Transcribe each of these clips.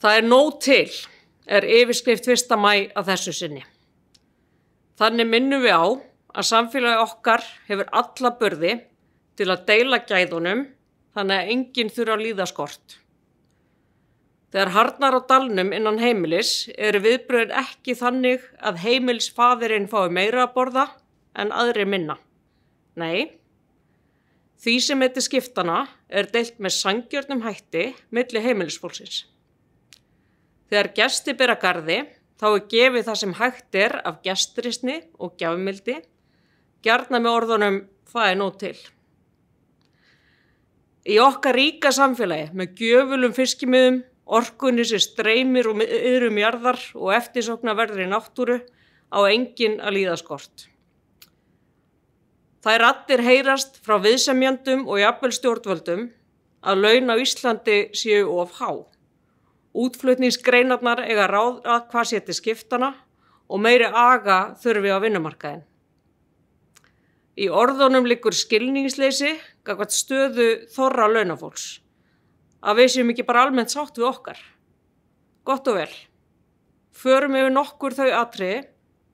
Það er nóg til er yfirskrift 1. mæ að þessu sinni. Þannig minnum við á að samfélagi okkar hefur alla börði til að deila gæðunum þannig að enginn þurfa að líða skort. Þegar harnar á dalnum innan heimilis eru viðbröðin ekki þannig að heimilsfadurinn fái meira að borða en aðri minna. Nei, því sem heitir skiptana er deilt með sangjörnum hætti millir heimilisfólksins. Þegar gesti byrja gardi þá er gefið það sem hægt er af gestrisni og gjafmildi, gerna með orðunum það er nóg til. Í okkar ríka samfélagi með gjöfulum fiskimiðum, orkunni sem streymir og um yðrum jarðar og eftirsokna verður í náttúru á engin að líða skort. Það er allir heyrast frá viðsemjandum og jafnvel stjórnvöldum að laun á Íslandi séu of há. Útflutningsgreinarnar eiga ráð að hvað seti skiptana og meiri aga þurfi á vinnumarkaðin. Í orðunum likur skilningsleysi gafkvæmt stöðu þorra launafólks. Að við séum ekki bara almennt sátt við okkar. Gott og vel. Förum yfir nokkur þau atriði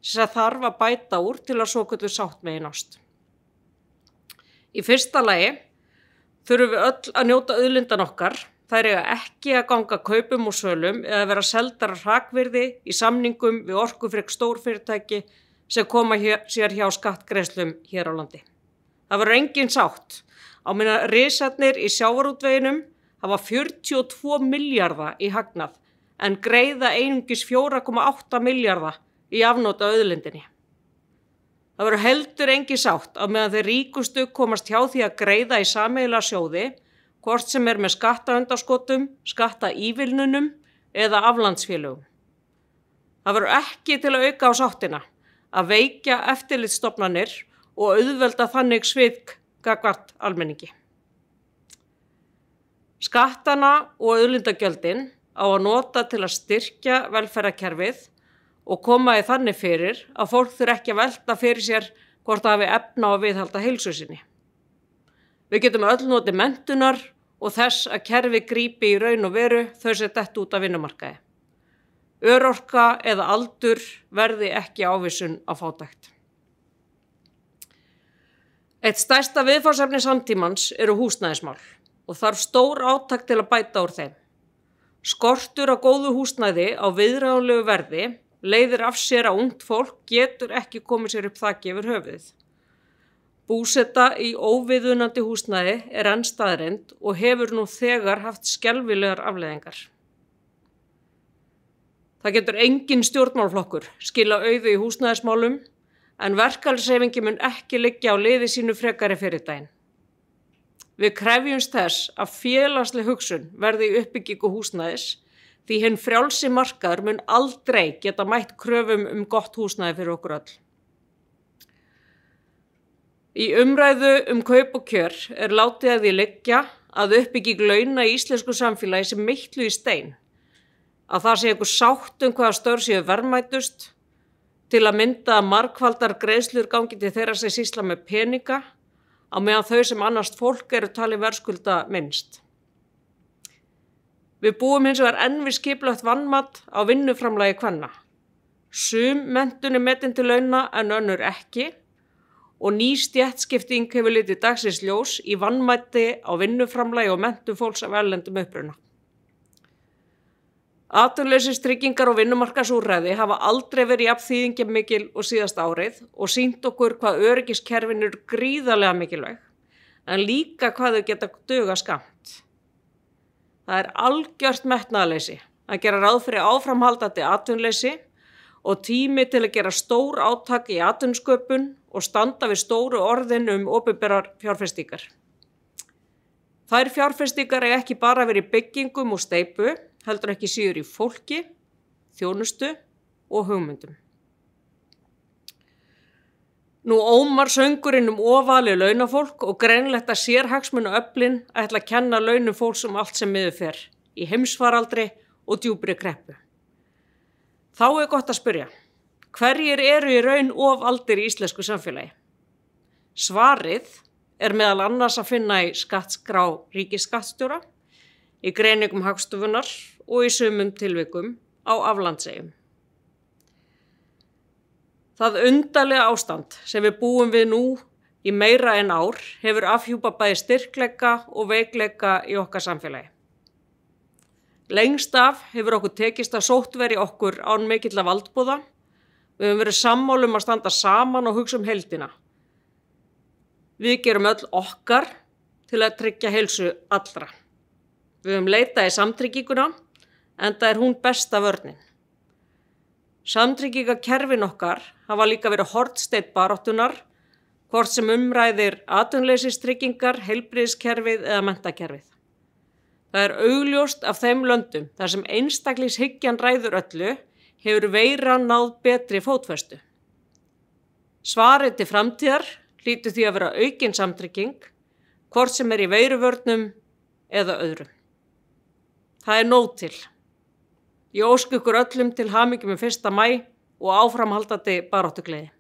sem þarf að bæta úr til að svo getur sátt með í nást. Í fyrsta lagi þurfum við öll að njóta öðlindan okkar þær eiga ekki að ganga kaupum og sölum eða vera seldar rakvirði í samningum við orkufrikk stórfyrirtæki sem koma hér, sér hjá skattgreslum hér á landi. Það verður engin sátt. Á minna reysatnir í sjávarútveginum hafa 42 miljarda í hagnað en greiða einungis 4,8 miljarda í afnóta auðlindinni. Það verður heldur engin sátt á meðan þeir ríkustu komast hjá því að greiða í sameila sjóði hvort sem er með skattaundaskotum, skattaívilnunum eða aflandsfélögum. Það verður ekki til að auka á sáttina, að veikja eftirlitstofnanir og auðvelda þannig svið gagvart almenningi. Skattana og auðlindagjöldin á að nota til að styrkja velferðarkerfið og koma í þannig fyrir að fólk þurfi ekki að velta fyrir sér hvort það hefur efna á að viðhalda heilsusinni. Við getum öll notið mentunar og þess að kerfi grípi í raun og veru þau sett eftir út af vinnumarkaði. Örorka eða aldur verði ekki ávísun á fátækt. Eitt stærsta viðfársefni samtímans eru húsnæðismál og þarf stór áttak til að bæta úr þeim. Skortur á góðu húsnæði á viðræðanlegu verði leiðir af sér að ungt fólk getur ekki komið sér upp þakki yfir höfuðið. Búsetta í óviðunandi húsnæði er enn staðrind og hefur nú þegar haft skjálfilegar afleðingar. Það getur engin stjórnmálflokkur skila auðu í húsnæðismálum en verkalsefingi mun ekki liggja á liði sínu frekari fyrir daginn. Við krefjumst þess að félagsli hugsun verði í uppbyggingu húsnæðis því hinn frjálsi markaður mun aldrei geta mætt kröfum um gott húsnæði fyrir okkur öll. Í umræðu um kaup og kjör er látið að því leggja að uppbygging launa í íslensku samfélagi sem mittlu í stein. Að það sé eitthvað sátt um hvaða störn séu verðmætust til að mynda að markvaldar greiðslur gangi til þeirra sem sísla með peninga á meðan þau sem annars fólk eru tali verðskulda minnst. Við búum eins og er enn við skiplagt vannmatt á vinnuframlagi hvenna. Sum mentunum metin til launa en önnur ekki og ný stjætskipting hefur litið dagsins ljós í vannmætti á vinnuframlægi og mentu fólks af ellendum uppruna. Atunleysistryggingar og vinnumarkasúræði hafa aldrei verið jafnþýðingja mikil og síðast árið og sínt okkur hvað öryggiskerfin eru gríðarlega mikilvæg, en líka hvað þau geta döga skamt. Það er algjört metnaðleysi að gera ráð fyrir áframhaldandi atunleysi og tími til að gera stór áttak í atunnsköpun og standa við stóru orðin um opiðberar fjárfestíkar. Þær fjárfestíkar er ekki bara verið byggingum og steipu, heldur ekki síður í fólki, þjónustu og hugmyndum. Nú ómar söngurinn um ofali launafólk og greinletta sérhagsminu öflin að ætla að kenna launum fólk sem um allt sem miður fer í heimsvaraldri og djúbri kreppu. Þá er gott að spurja, hverjir eru í raun ofaldir í íslensku samfélagi? Svarið er meðal annars að finna í skattskrá ríkisskattstjóra, í greiningum hagstofunar og í sumum tilvikum á aflandsegjum. Það undarlega ástand sem við búum við nú í meira en ár hefur afhjúpa bæði styrkleika og veikleika í okkar samfélagi. Lengst af hefur okkur tekist að sóttveri okkur án mikill af aldbúða. Við höfum verið sammálum að standa saman og hugsa um heldina. Við gerum öll okkar til að tryggja heilsu allra. Við höfum leitað í samtryggíkuna en það er hún besta vörnin. Samtryggíkakerfin okkar hafa líka verið hortsteitt baróttunar, hvort sem umræðir atunleisistryggingar, heilbriðskerfið eða mentakerfið. Það er augljóst af þeim löndum þar sem einstaklingshyggjan ræður öllu hefur veira náð betri fótfestu. Svarið til framtíðar lítur því að vera aukin samtrygging, hvort sem er í veiruvörnum eða öðrum. Það er nóg til. Ég ósku ykkur öllum til hamingjum um fyrsta mæ og áframhaldandi baróttugleiði.